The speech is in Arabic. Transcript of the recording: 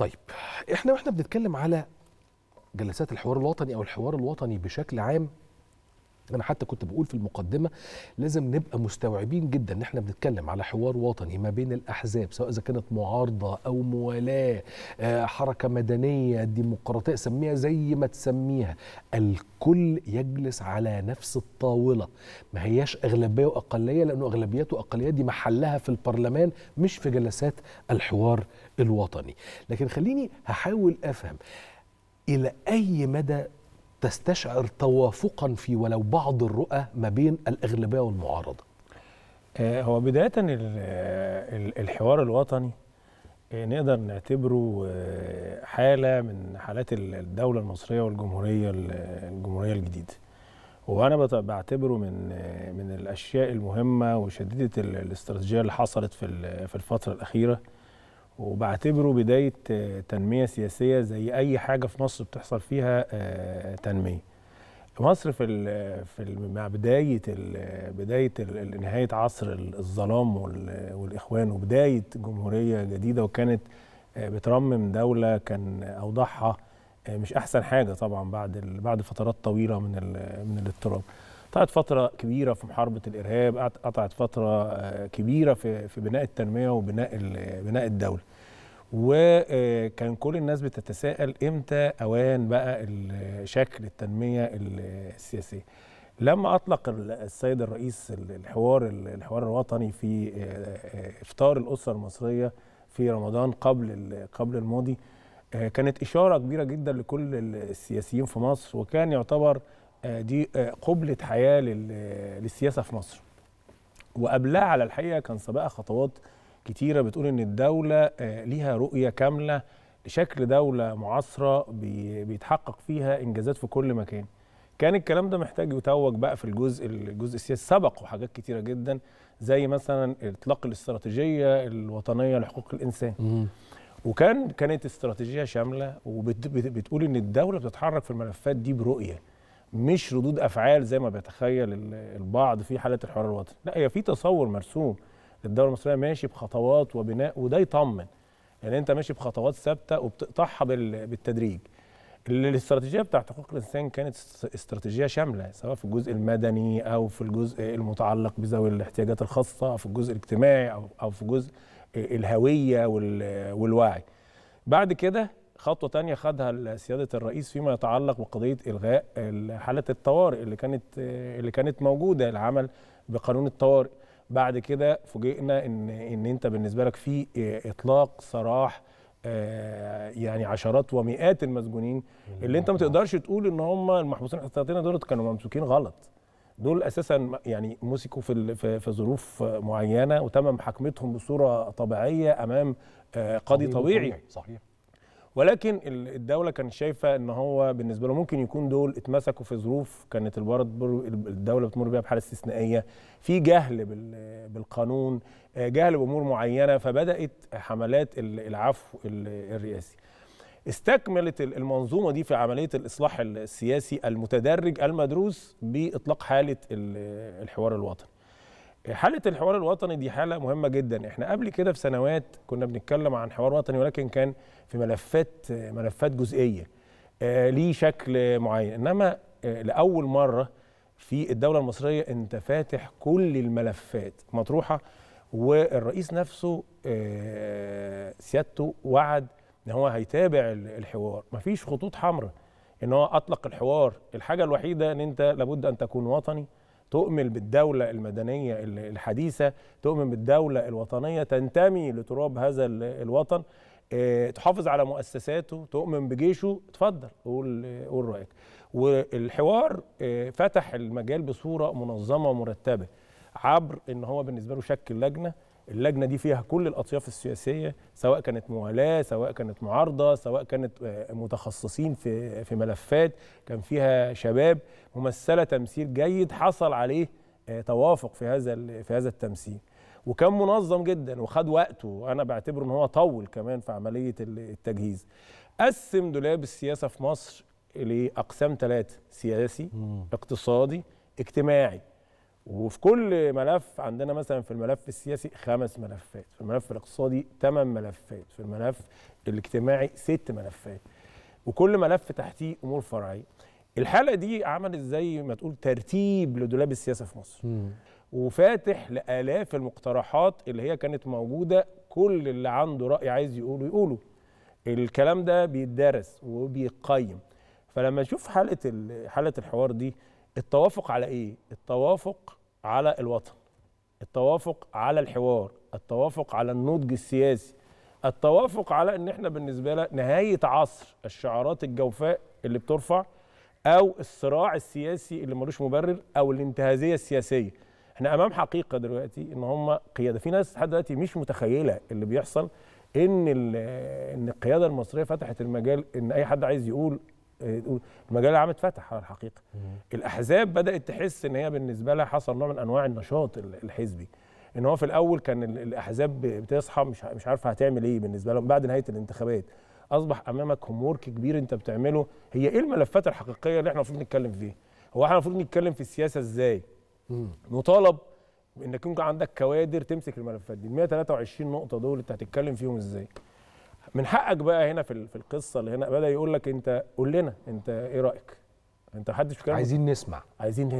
طيب احنا واحنا بنتكلم على جلسات الحوار الوطني او الحوار الوطني بشكل عام انا حتى كنت بقول في المقدمه لازم نبقى مستوعبين جدا ان احنا بنتكلم على حوار وطني ما بين الاحزاب سواء اذا كانت معارضه او موالاه آه، حركه مدنيه ديمقراطيه سميها زي ما تسميها الكل يجلس على نفس الطاوله ما هياش اغلبيه واقليه لانه اغلبيات واقليات دي محلها في البرلمان مش في جلسات الحوار الوطني لكن خليني هحاول افهم الى اي مدى تستشعر توافقا في ولو بعض الرؤى ما بين الأغلبية والمعارضة آه، هو بداية آه، الحوار الوطني آه، نقدر نعتبره حالة من حالات الدولة المصرية والجمهورية الجمهورية الجديدة وأنا بعتبره من من الأشياء المهمة وشديدة الاستراتيجية اللي حصلت في الفترة الأخيرة وبعتبره بدايه آه، تنميه سياسيه زي اي حاجه في مصر بتحصل فيها آه، تنميه. مصر في في مع بدايه بدايه نهايه عصر الظلام والاخوان وبدايه جمهوريه جديده وكانت آه، بترمم دوله كان اوضاعها مش احسن حاجه طبعا بعد بعد فترات طويله من من الاضطراب. قطعت فتره كبيره في محاربه الارهاب قطعت فتره آه، كبيره في بناء التنميه وبناء بناء الدوله وكان كل الناس بتتساءل امتى اوان بقى شكل التنميه السياسيه لما اطلق السيد الرئيس الحوار الحوار الوطني في آه، آه، افطار الاسره المصريه في رمضان قبل قبل الماضي كانت اشاره كبيره جدا لكل السياسيين في مصر وكان يعتبر آه، دي آه، قبلة حياة آه، للسياسة في مصر وقبلها على الحقيقة كان سبقها خطوات كتيرة بتقول إن الدولة ليها رؤية كاملة لشكل دولة معاصرة بيتحقق فيها إنجازات في كل مكان كان الكلام ده محتاج يتوج بقى في الجزء الجزء السياسي سبقه حاجات كتيرة جدا زي مثلا اطلاق الاستراتيجية الوطنية لحقوق الإنسان وكان كانت استراتيجية شاملة وبتقول إن الدولة بتتحرك في الملفات دي برؤية مش ردود افعال زي ما بيتخيل البعض في حاله الحوار الوطني لا هي في تصور مرسوم الدوله المصريه ماشي بخطوات وبناء وده يطمن يعني انت ماشي بخطوات ثابته وبتقطعها بالتدريج الاستراتيجيه بتاعت حقوق الانسان كانت استراتيجيه شامله سواء في الجزء المدني او في الجزء المتعلق بذوي الاحتياجات الخاصه او في الجزء الاجتماعي او او في جزء الهويه والوعي بعد كده خطوه تانية خدها سياده الرئيس فيما يتعلق بقضيه الغاء حاله الطوارئ اللي كانت اللي كانت موجوده العمل بقانون الطوارئ بعد كده فوجئنا ان ان انت بالنسبه لك في اطلاق سراح آه، يعني عشرات ومئات المسجونين اللي انت ما تقدرش تقول ان هم المحبوسين الثلاثين دول كانوا ممسوكين غلط دول اساسا يعني مسكوا في في ظروف معينه وتم محاكمتهم بصوره طبيعيه امام آه، قاضي طبيعي, طبيعي. صحيح ولكن الدوله كانت شايفه ان هو بالنسبه له ممكن يكون دول اتمسكوا في ظروف كانت الدوله بتمر بيها بحاله استثنائيه في جهل بالقانون آه، جهل بامور معينه فبدات حملات العفو الرئاسي استكملت المنظومة دي في عملية الإصلاح السياسي المتدرج المدروس بإطلاق حالة الحوار الوطني حاله الحوار الوطني دي حاله مهمه جدا احنا قبل كده في سنوات كنا بنتكلم عن حوار وطني ولكن كان في ملفات ملفات جزئيه آه، ليه شكل معين انما آه، لاول مره في الدوله المصريه انت فاتح كل الملفات مطروحه والرئيس نفسه آه، سيادته وعد ان هو هيتابع الحوار مفيش خطوط حمراء ان هو اطلق الحوار الحاجه الوحيده ان انت لابد ان تكون وطني تؤمن بالدولة المدنية الحديثة تؤمن بالدولة الوطنية تنتمي لتراب هذا الوطن آه، تحافظ على مؤسساته تؤمن بجيشه اتفضل قول قول رايك والحوار آه، فتح المجال بصوره منظمه ومرتبه عبر ان هو بالنسبه له شكل لجنه اللجنه دي فيها كل الاطياف السياسيه سواء كانت موالاه سواء كانت معارضه سواء كانت آه، متخصصين في في ملفات كان فيها شباب ممثله تمثيل جيد حصل عليه آه، توافق في هذا في هذا التمثيل وكان منظم جدا وخد وقته وانا بعتبره ان هو طول كمان في عمليه التجهيز قسم دولاب السياسه في مصر لاقسام ثلاثه سياسي اقتصادي اجتماعي وفي كل ملف عندنا مثلا في الملف السياسي خمس ملفات في الملف الاقتصادي ثمان ملفات في الملف الاجتماعي ست ملفات وكل ملف تحتيه امور فرعيه الحاله دي عملت زي ما تقول ترتيب لدولاب السياسه في مصر مم. وفاتح لالاف المقترحات اللي هي كانت موجوده كل اللي عنده راي عايز يقوله يقوله الكلام ده بيتدرس وبيقيم فلما اشوف حاله حاله الحوار دي التوافق على ايه التوافق على الوطن التوافق على الحوار التوافق على النضج السياسي التوافق على ان احنا بالنسبه لنا نهايه عصر الشعارات الجوفاء اللي بترفع او الصراع السياسي اللي ملوش مبرر او الانتهازيه السياسيه احنا امام حقيقه دلوقتي ان هم قياده في ناس لحد دلوقتي مش متخيله اللي بيحصل ان ان القياده المصريه فتحت المجال ان اي حد عايز يقول المجال العام اتفتح على الحقيقه الاحزاب بدات تحس ان هي بالنسبه لها حصل نوع من انواع النشاط الحزبي ان هو في الاول كان الاحزاب بتصحى مش مش عارفه هتعمل ايه بالنسبه لهم بعد نهايه الانتخابات اصبح امامك هوم كبير انت بتعمله هي ايه الملفات الحقيقيه اللي احنا المفروض نتكلم فيها هو احنا المفروض نتكلم في السياسه ازاي مطالب انك يكون عندك كوادر تمسك الملفات دي 123 نقطه دول انت هتتكلم فيهم ازاي من حقك بقى هنا في في القصه اللي هنا بدا يقول لك انت قول لنا انت ايه رايك انت محدش عايزين نسمع عايزين